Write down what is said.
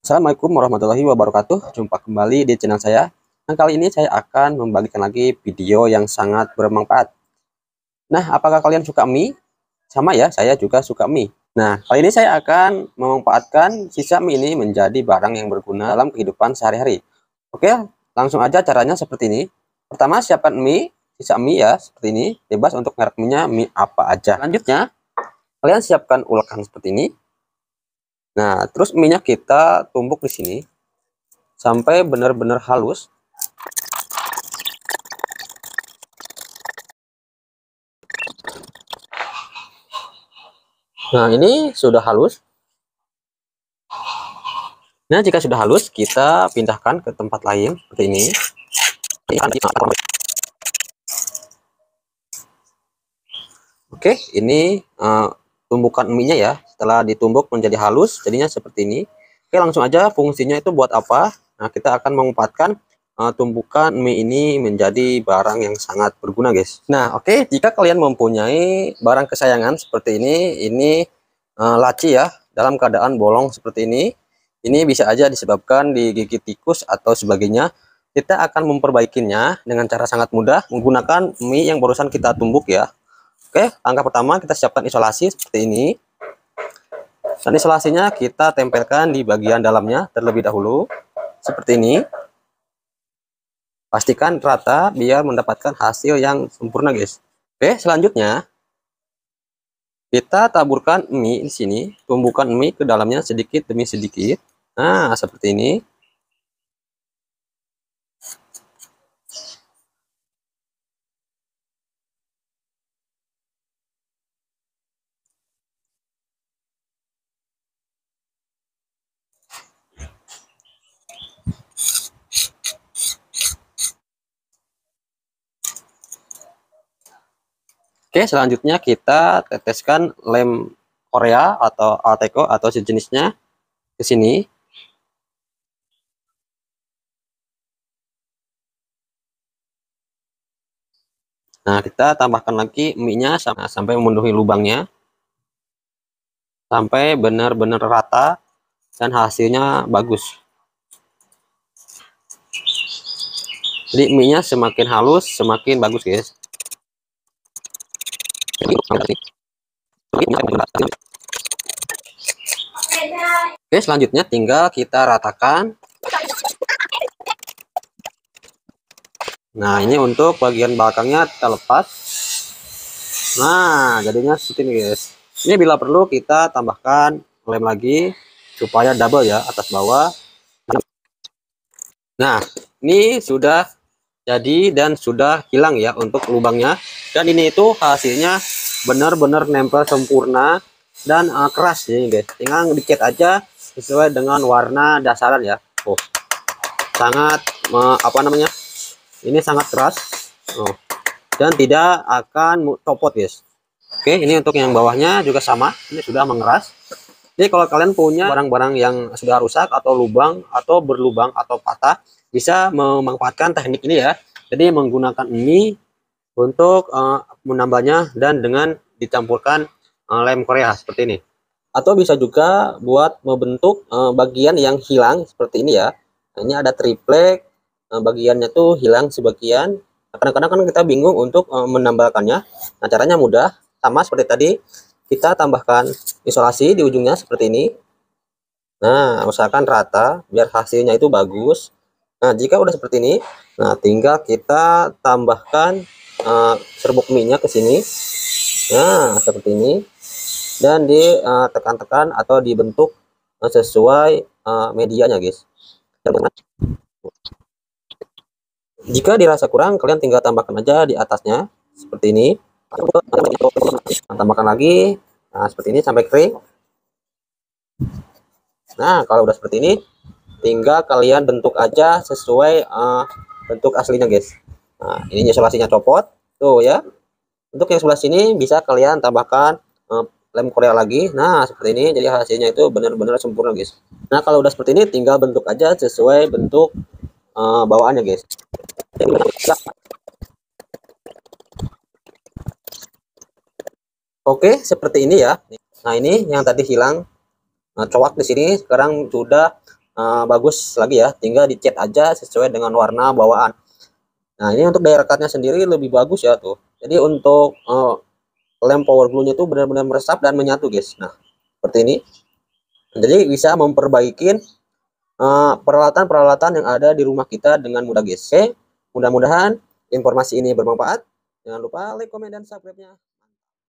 Assalamualaikum warahmatullahi wabarakatuh. Jumpa kembali di channel saya. Nah, kali ini saya akan membagikan lagi video yang sangat bermanfaat. Nah, apakah kalian suka mie? Sama ya, saya juga suka mie. Nah, kali ini saya akan memanfaatkan sisa mie ini menjadi barang yang berguna dalam kehidupan sehari-hari. Oke, langsung aja caranya seperti ini. Pertama, siapkan mie, sisa mie ya, seperti ini. Bebas untuk merek mie apa aja. Selanjutnya, kalian siapkan ulekan seperti ini. Nah, terus minyak kita tumbuk di sini sampai benar-benar halus. Nah, ini sudah halus. Nah, jika sudah halus, kita pindahkan ke tempat lain seperti ini. Oke, ini uh, tumbukan mie-nya ya. Setelah ditumbuk menjadi halus, jadinya seperti ini. Oke, langsung aja fungsinya itu buat apa? Nah, kita akan mengumpatkan uh, eh, tumbukan mie ini menjadi barang yang sangat berguna, guys. Nah, oke, okay, jika kalian mempunyai barang kesayangan seperti ini, ini uh, laci ya, dalam keadaan bolong seperti ini, ini bisa aja disebabkan digigit tikus atau sebagainya. Kita akan memperbaikinya dengan cara sangat mudah menggunakan mie yang barusan kita tumbuk ya. Oke, langkah pertama kita siapkan isolasi seperti ini. Dan isolasinya kita tempelkan di bagian dalamnya terlebih dahulu, seperti ini. Pastikan rata biar mendapatkan hasil yang sempurna, guys. Oke, selanjutnya kita taburkan mie di sini, tumbukan mie ke dalamnya sedikit demi sedikit. Nah, seperti ini. Oke, selanjutnya kita teteskan lem Korea atau Alteco atau sejenisnya ke sini. Nah, kita tambahkan lagi mie-nya sampai memenuhi lubangnya. Sampai benar-benar rata dan hasilnya bagus. Jadi mie-nya semakin halus, semakin bagus, guys. Oke, selanjutnya tinggal kita ratakan. Nah, ini untuk bagian belakangnya kita lepas. Nah, jadinya seperti ini, guys. Ini bila perlu kita tambahkan lem lagi supaya double ya, atas bawah. Nah, ini sudah jadi dan sudah hilang ya untuk lubangnya. Dan ini itu hasilnya benar-benar nempel sempurna dan uh, keras ini guys tinggal dicat aja sesuai dengan warna dasaran ya oh sangat uh, apa namanya ini sangat keras oh. dan tidak akan copot guys oke ini untuk yang bawahnya juga sama ini sudah mengeras jadi kalau kalian punya barang-barang yang sudah rusak atau lubang atau berlubang atau patah bisa memanfaatkan teknik ini ya jadi menggunakan ini untuk uh, menambahnya dan dengan dicampurkan uh, lem Korea seperti ini. Atau bisa juga buat membentuk uh, bagian yang hilang seperti ini ya. Ini ada triplek, uh, bagiannya tuh hilang sebagian. Kadang-kadang kan kita bingung untuk uh, menambahkannya. Nah, caranya mudah, sama seperti tadi. Kita tambahkan isolasi di ujungnya seperti ini. Nah, usahakan rata biar hasilnya itu bagus. Nah, jika udah seperti ini, nah tinggal kita tambahkan uh, serbuk minyak ke sini nah seperti ini dan ditekan-tekan uh, atau dibentuk uh, sesuai uh, medianya guys jika dirasa kurang kalian tinggal tambahkan aja di atasnya seperti ini tambahkan lagi nah seperti ini sampai kering nah kalau udah seperti ini tinggal kalian bentuk aja sesuai uh, bentuk aslinya guys Nah, ini isolasinya copot. Tuh ya. Untuk yang sebelah sini bisa kalian tambahkan uh, lem korea lagi. Nah, seperti ini. Jadi hasilnya itu benar-benar sempurna, guys. Nah, kalau udah seperti ini tinggal bentuk aja sesuai bentuk uh, bawaannya, guys. Oke, seperti ini ya. Nah, ini yang tadi hilang uh, coak di sini sekarang sudah uh, bagus lagi ya. Tinggal dicat aja sesuai dengan warna bawaan. Nah, ini untuk daya rekatnya sendiri lebih bagus ya tuh. Jadi untuk uh, eh, lem power glue-nya tuh benar-benar meresap dan menyatu, guys. Nah, seperti ini. Jadi bisa memperbaiki eh, peralatan-peralatan uh, yang ada di rumah kita dengan mudah, guys. Oke, mudah-mudahan informasi ini bermanfaat. Jangan lupa like, komen, dan subscribe-nya.